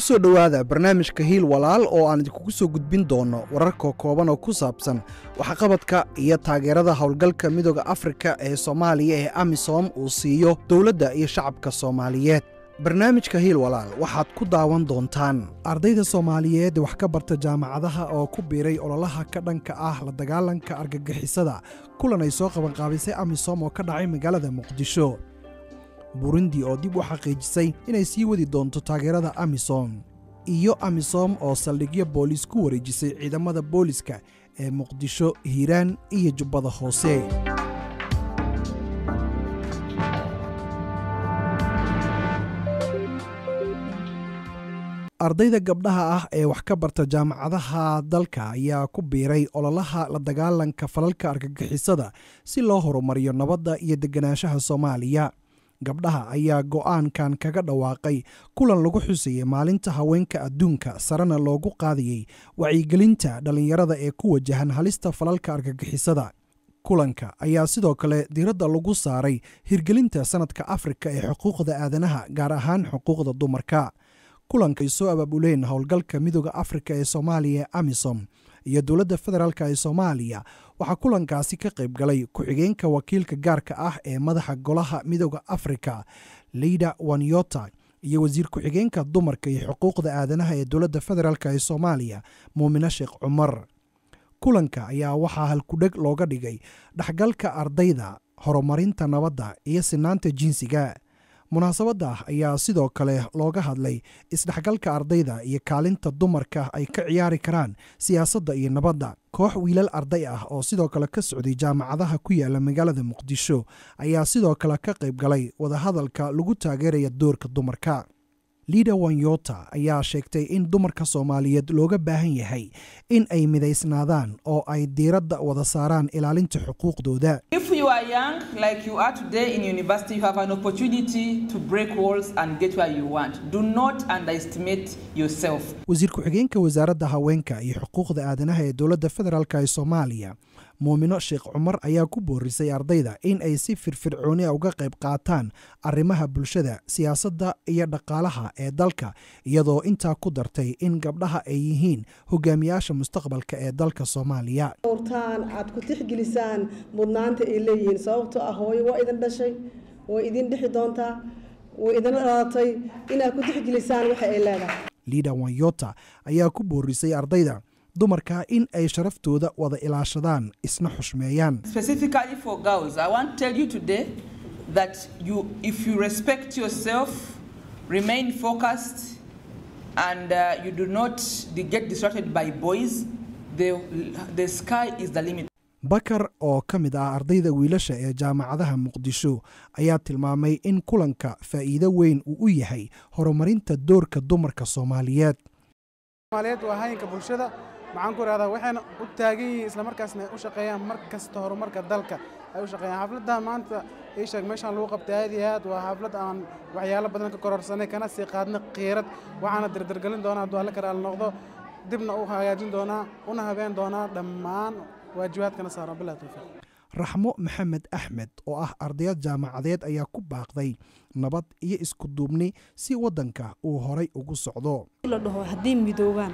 ku dhowaada barnaamijka hiil walaal oo aan idinkugu soo gudbin doono wararka kooban oo ku saabsan waxqabadka iyo taageerada howlgalka midooda afrika ee soomaaliya ee amisom uu siiyo dowladda iyo shacabka soomaaliyeed barnaamijka hiil walaal waxaad ku daawan doontaan ardayda soomaaliyeed wax ka barta jaamacadaha oo ku biiray ololaha ka dhanka ah la dagaalanka argagixisada kulan ay soo qabanqaabisay amisom oo ka dhacay magaalada muqdisho burundi oo dib u xaqiijisay inay sii wadi doonto taageerada amisom iyo amisom oo saldhigyo booliis ku wareejisay ciidamada booliiska ee muqdisho hiiraan iyo jubbada hoose ardayda gabdhaha ah ee wax ka barta jaamacadaha dalka ayaa ku biiray ololaha la dagaalanka falalka argagixisada si loo horumariyo nabadda iyo degganaanshaha soomaaliya gabdhaha ayaa go'aankan kaga dhawaaqay kulan lagu xusayey maalinta haweenka adduunka sarena loogu qaadayey wacyigelinta dhallinyarada ee ku wajahan halista falalka argagixisada kulanka ayaa sidoo kale diradda lagu saaray hirgelinta sanadka afrika ee xuquuqda aadanaha gaar ahaan xuquuqda dumarka kulanka ay soo abaabuleen howlgalka midooda afrika ee soomaaliya amisom iyo dowladda federaalk ee soomaaliya waxaa kulankaasi ka qayb galay ku-xigeenka wakiilka gaarka ah ee madaxa golaha midooda afrika leyda wanyota iyo wasiir ku-xigeenka dumarka iyo xuquuqda aadanaha ee dowladda federaalk ee soomaaliya muumine sheekh cumar kulanka ayaa waxaa halkudheg looga dhigay dhexgalka ardayda horumarinta nabadda iyo sinaanta jinsiga munaasabadda ayaa sidoo kale looga hadlay isdhexgalka ardayda iyo kaalinta dumarka ay ka ciyaari karaan siyaasadda iyo nabadda koox wiilal arday ah oo sidoo kale ka socday jaamacadaha ku yaala magaalada muqdisho ayaa sidoo kale ka qayb galay wadahadalka lagu taageeraya doorka dumarka liida wanyota ayaa sheegtay in dumarka soomaaliyeed looga baahan yahay in ay midaysnaadaan oo ay diiradda wada saaraan ilaalinta xuquuqdooda wasiir ku-xigeenka wasaaradda haweenka iyo xuquuqda aadanaha ee dowladda federaalk ee soomaaliya muumino sheekh cumar ayaa ku boorisay ardayda in ay si firfircoonia ah uga qayb qaataan arrimaha bulshada siyaasadda iyo dhaqaalaha ee dalka iyadoo intaa ku dartay in gabdhaha ay yihiin hogaamiyaasha mustaqbalka ee dalka soomaaliya urtaan aad ku tixgelisaan mudnaanta ay leeyihiin sababtoo ah hooyo waa idin dhashay way idin dhixi doontaa way idin dhalatay inaad ku tixgelisaan waxa ay leedahay liida wanyota ayaa ku boorisay ardayda dumarka in ay sharaftooda wada ilaashadaan isna xushmeeyaan bakar oo ka mid ah ardayda wiilasha ee jaamacadaha muqdisho ayaa tilmaamay in kulanka faa'iido weyn uu u yahay horumarinta doorka dumarka soomaaliyeed somaaliyeed waa hayanka bulshada maxaan ku irahdaa waxayna u taagan yihiin islamarkaasna u shaqeeyaan mar kasta horumarka dalka ay u shaqeeyaan xafladda maanta ii sheeg meeshaan lagu qabtay aad iyo aad waa xaflad aan waxyaalo badan ka kororsanay kana sii qaadna kiirad waxaana dardargelin doonaa hadduu alle karaal noqdo dibna u hagaajin doonaa una habeen doonaa dhammaan waajibaadkana saaran bilah tawfiiq raxmo maxamed axmed oo ah ardayad jaamacadeed ayaa ku baaqday nabad iyo isku duubni si waddanka uu horay ugu socdo la dhaho haddii midoobaan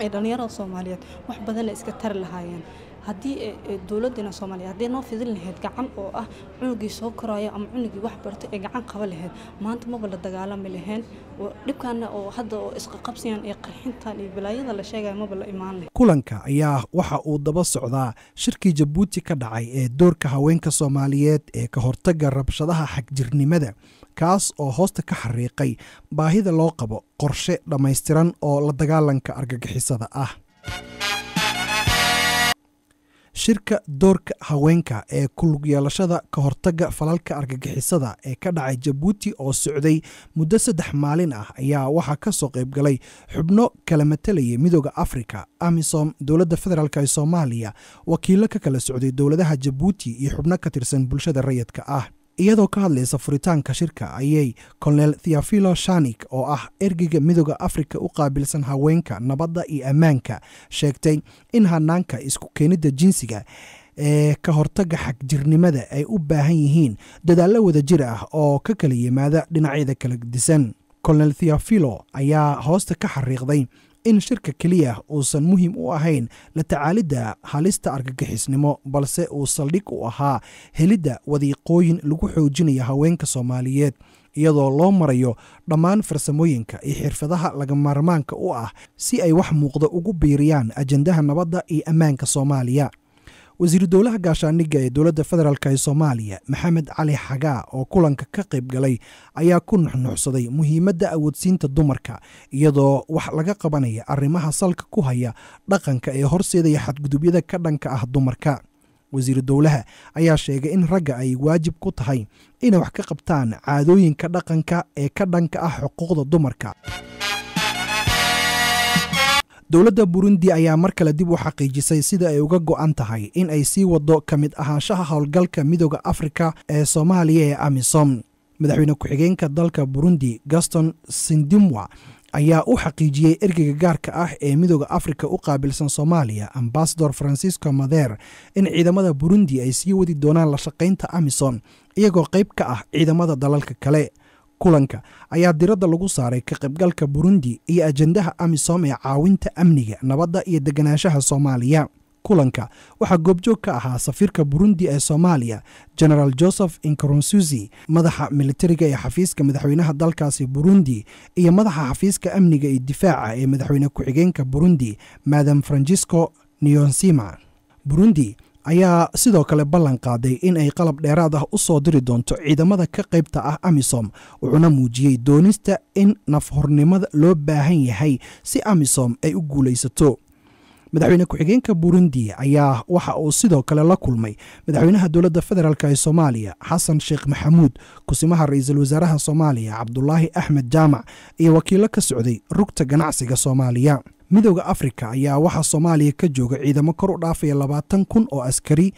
ee dhalinyarada soomaaliyeed wax badan ay iska tari lahaayeen haddii eh, eh, dowladdeena soomaaliya haddii noo fidin lahayd gacan oo ah cunugii soo koraayo ama cunugii wax barto ee gacan qaba lahayd maanta maba la dagaalami laheen dhibkaana oo hadda oo isqaqabsiyan iyo qarxintan iyo balaayada la sheegaya maba la imaan lahayd kulanka ayaa waxa uu daba socdaa shirkii jabuuti ka dhacay ee doorka haweenka soomaaliyeed ee ka hortaga rabshadaha xagjirnimada kaas oo hoosta ka xariiqay baahida loo qabo qorshe dhammaystiran oo la dagaalanka argagixisada ah shirka doorka haweenka ee ku yeelashada ka hortagga falalka argagixisada ee ka dhacay jabuuti oo socday muddo saddex maalin ah ayaa waxaa ka soo qaybgalay xubno kala matalaya midooda afrika amisom dowladda federaalk ee soomaaliya wakiilo ka kala socday dowladaha jabuuti iyo xubno ka tirsan bulshada rayadka ah iyadoo ka hadlaysa furitaanka shirka ayay colonel theophilo shanik oo ah ergeyga midooda afrika u qaabilsan haweenka nabadda iyo ammaanka sheegtay in hanaanka isku keenidda jinsiga ee ka hortaga xagjirnimada ay u baahan yihiin dadaallo wadajir ah oo ka kala yimaada dhinacyada kala disan colonel theophilo ayaa hoosta ka xariiqday in shirka keliya uusan muhiim u ahayn la tacaalidda halista argagixisnimo balse uu saldhig u ahaa helidda wadiiqooyin lagu xoojinaya haweenka soomaaliyeed iyadoo loo marayo dhammaan farsamooyinka iyo xirfadaha laga maarmaanka u ah si ay wax muuqda ugu biiriyaan ajendaha nabadda iyo ammaanka soomaaliya wasiiru dowlaha gaashaandhigga ee dowladda federaalk ee soomaaliya maxamed cali xagaa oo kulanka ka qayb galay ayaa ku nuxnuxsaday muhiimadda awoodsiinta dumarka iyadoo wax laga qabanaya arrimaha salka ku haya dhaqanka ee horseedaya xadgudubyada ka dhanka ah dumarka wasiiru dowlaha ayaa sheegay in ragga ay waajib ku tahay inay wax ka qabtaan caadooyinka dhaqanka ee ka dhanka ah xuquuqda dumarka dowladda burundi ayaa mar kale dib u xaqiijisay sida ay uga go'an tahay in ay sii waddo ka mid ahaanshaha howlgalka midooda afrika ee soomaaliya ee amisom madaxweyne ku-xigeenka dalka burundi gaston sindimwa ayaa u xaqiijiyey ergeyga gaarka ah ee midooda afrika u qaabilsan soomaaliya ambasador francisco mader in ciidamada burundi ay sii wadi doonaan la shaqaynta amisom iyagoo qayb ka ah ciidamada dalalka kale kulanka ayaa diradda lagu saaray ka qaybgalka burundi iyo ajendaha amisom ee caawinta amniga nabadda iyo deganaanshaha soomaaliya kulanka waxaa goobjoog ka ahaa safiirka burundi ee soomaaliya genaraal joseph inkoronsusi madaxa militariga ee xafiiska madaxweynaha dalkaasi burundi iyo madaxa xafiiska amniga iyo difaaca ee madaxweyne ku-xigeenka burundi madam francisco niyonsima burundi ayaa sidoo kale ballan qaaday in ay qalab dheeraad ah u soo diri doonto ciidamada ka qaybta ah amisom wuxuuna muujiyey doonista in nafhornimada loo baahan yahay si amisom ay u guulaysato madaxweyne ku-xigeenka burundi ayaa waxa uu sidoo kale la kulmay madaxweynaha dowladda federaalk ee soomaaliya xasan sheekh maxamuud kusimaha ra-iisul wasaaraha soomaaliya cabdulaahi axmed jaamac iyo wakiillo ka socday rugta ganacsiga soomaaliya midooda afrika ayaa waxaa soomaaliya ka jooga ciidamo kor u dhaafaya labaatan kun oo askari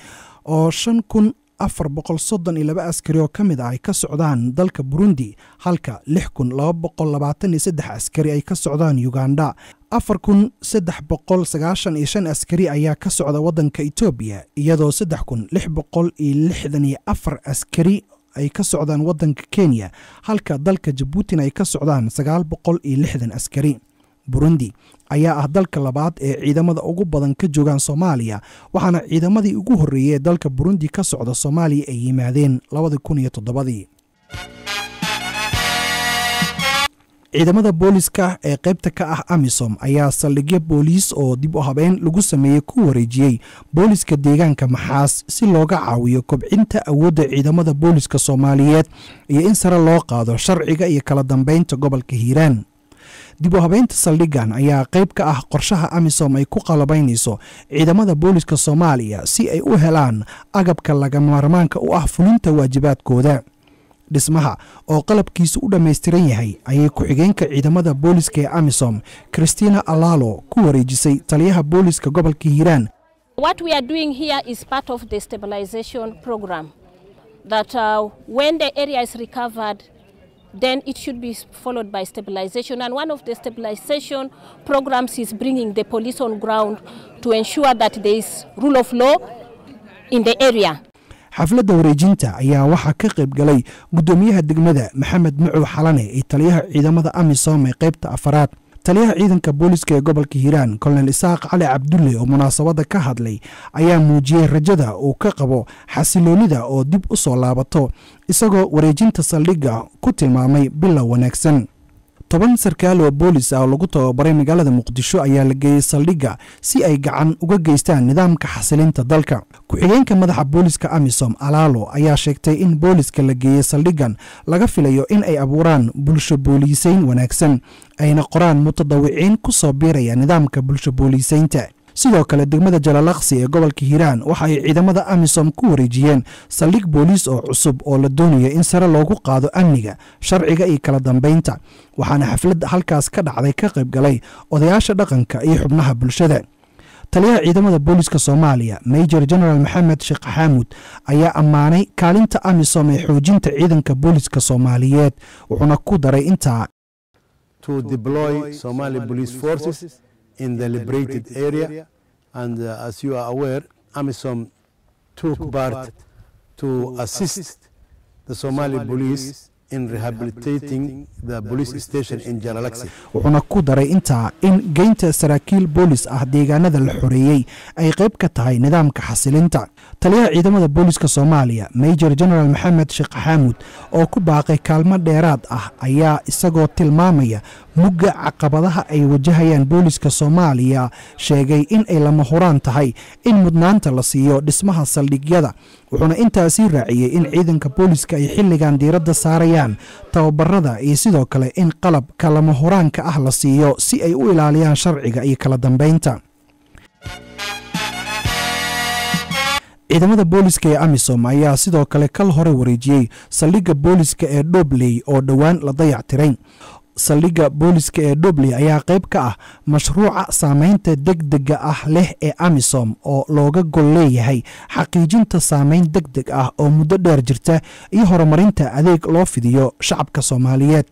oo shan kun afar boqol soddon iyo laba askari oo ka mid ah ay ka socdaan dalka burundi halka lix kun laba boqol labaatan iyo saddex askari ay ka socdaan uganda afar kun saddex boqol sagaashan iyo shan askari ayaa ka socda waddanka etoobiya iyadoo saddex kun lix boqol iyo lixdan iyo afar askari ay ka socdaan waddanka kenya halka dalka jabuutin ay ka socdaan sagaal boqol iyo lixdan askari burundi ayaa ah dalka labaad ee ciidamada ugu badan ka joogaan soomaaliya waxaana ciidamadii ugu horreeyey ee dalka burundi ka socda soomaaliya ay yimaadeen ciidamada booliska ee qaybta ka ah amisom ayaa saldhigyo booliis oo dib u habeen lagu sameeyey ku wareejiyey booliska deegaanka maxaas si looga caawiyo kobcinta awoodda ciidamada booliiska soomaaliyeed iyo in sare loo qaado sharciga iyo kala dambeynta gobolka hiiraan dib u habeynta saldhigan ayaa qayb ka ah qorshaha amisom ay ku qalabaynayso ciidamada booliska soomaaliya si ay u helaan agabka laga maarmaanka u ah fulinta waajibaadkooda dhismaha oo qalabkiisa u dhammaystiran yahay ayay ku-xigeenka ciidamada booliska ee amisom christina alalo ku wareejisay taliyaha booliska gobolka hiiraan then it should be followed by stabilization. And one of the stabilization programs is bringing the police on ground to ensure that there is rule of law in the area. xafladda wareejinta ayaa waxaa ka qayb galay guddoomiyaha degmada maxamed mucuu xalane iyo taliyaha ciidamada amisom ee qaybta afaraad taliyaha ciidanka booliiska ee gobolka hiiraan kolonel isaaq cali cabdulle oo munaasabadda ka hadlay ayaa muujiyey rajada uu ka qabo xasiloonida oo dib u soo laabato isagoo wareejinta saldhigga ku tilmaamay bilow wanaagsan toban sarkaal oo boolis ah oo lagu tababaray magaalada muqdisho ayaa la geeyey saldhigga si ay gacan uga geystaan nidaamka xasilinta dalka ku-xigeenka madaxa booliska amisom alaalo ayaa sheegtay in booliska la geeyey saldhiggan laga filayo in ay abuuraan bulsho booliisayn wanaagsan ayna qoraan mutadawiciin ku soo biiraya nidaamka bulsho booliisaynta sidoo kale degmada jalalakhsi ee gobolka hiiraan waxa ay ciidamada amisom ku wareejiyeen saldhig booliis oo cusub oo la doonayo in sare loogu qaado amniga sharciga iyo kala dambaynta waxaana xafladda halkaas ka dhacday ka qayb galay odayaasha dhaqanka iyo xubnaha bulshada taliyaha ciidamada booliiska soomaaliya major general maxamed sheekh xaamuud ayaa ammaanay kaalinta amisom ee xoojinta ciidanka booliiska soomaaliyeed wuxuuna ku daray intaa in the liberated area. And uh, as you are aware, AMISOM took part to assist the Somali police in rehabilitating the police station in Jalalaxi. wuxuuna ku daray intaa in geynta saraakiil boolis ah deegaanada la xoreeyey ay qayb ka tahay nidaamka xasilinta taliyaha ciidamada booliiska soomaaliya major genaraal maxamed sheekh xaamuud oo ku baaqay kaalmo dheeraad ah ayaa isagoo tilmaamaya mugga caqabadaha ay wajahayaan booliiska soomaaliya sheegay in ay lama huraan tahay in mudnaanta la siiyo dhismaha saldhigyada wuxuuna intaasii raaciyey in ciidanka booliiska ay xilligan diiradda saarayaan tababarada iyo sidoo kale in qalabka lama huraanka ah la siiyo si ay u ilaaliyaan sharciga iyo kala dambaynta ciidamada booliska ee amisom ayaa sidoo kale kal hore wareejiyey saldhigga booliska ee dhobley oo dhowaan la dayac tiray saldhigga booliska ee dhobley ayaa qayb ka ah mashruuca saamaynta degdega ah leh ee amisom oo looga gol leeyahay xaqiijinta saameyn deg deg ah oo muddo dheer jirta iyo horumarinta adeeg loo fidiyo shacabka soomaaliyeed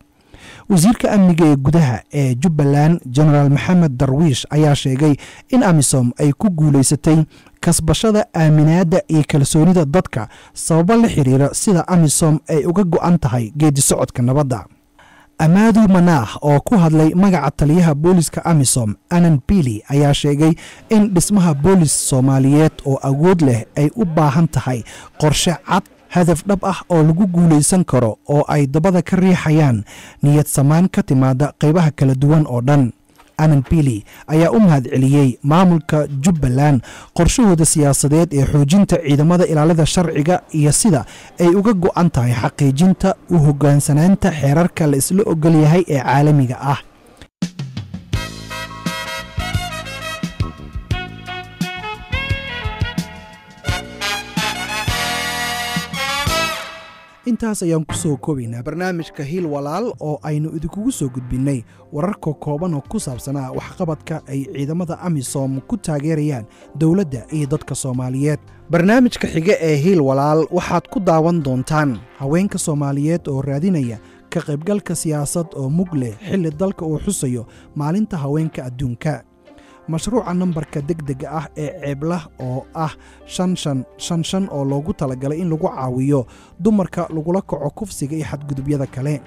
wasiirka amniga ee gudaha ee jubbaland jeneraal maxamed darwiish ayaa sheegay in amisom ay ku guulaysatay kasbashada aaminaadda iyo kalsoonida dadka sababo la xiriira sida amisom ay uga go'an tahay geeddi socodka nabadda amaadu manaah oo ku hadlay magaca taliyaha booliska amisom anan bili ayaa sheegay in dhismaha boolis soomaaliyeed oo awood leh ay u baahan tahay qorshe cad hadaf dhab ah oo lagu guulaysan karo oo ay dabada ka riixayaan niyad samaan ka timaada qaybaha kala duwan oo dhan anan bili ayaa u mahad celiyey maamulka jubbaland qorshahooda siyaasadeed ee xoojinta ciidamada ilaalada sharciga iyo sida ay uga go'an tahay xaqiijinta u hoggaansanaanta xeerarka la isla ogolyahay ee caalamiga ah intaas ayaan ku soo koobaynaa barnaamijka hiil walaal oo aynu idinkugu soo gudbinay wararka kooban oo ku saabsanaa waxqabadka ay ciidamada amisom ku taageerayaan dowladda iyo dadka soomaaliyeed barnaamijka xiga ee hiil walaal waxaad ku daawan doontaan haweenka soomaaliyeed oo raadinaya ka qaybgalka siyaasad oo mug leh xilli dalka uu xusayo maalinta haweenka adduunka mashruuca nambarka degdega ah ee ceeblah oo ah shan shan shan shan oo loogu talagalay in lagu caawiyo dumarka lagula kaco kufsiga iyo xadgudubyada kale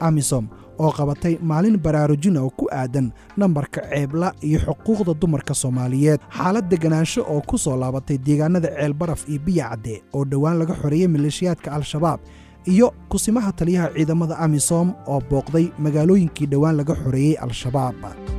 amisom oo qabatay maalin baraarujina oo ku aadan nambarka ceebla iyo xuquuqda dumarka soomaaliyeed xaalad deganaansho oo ku soo laabatay deegaanada ceelbaraf iyo biyacadde oo dhowaan laga xoreeyey maleeshiyaadka al-shabaab iyo kusimaha taliyaha ciidamada amisom oo booqday magaalooyinkii dhowaan laga xoreeyey al-shabaab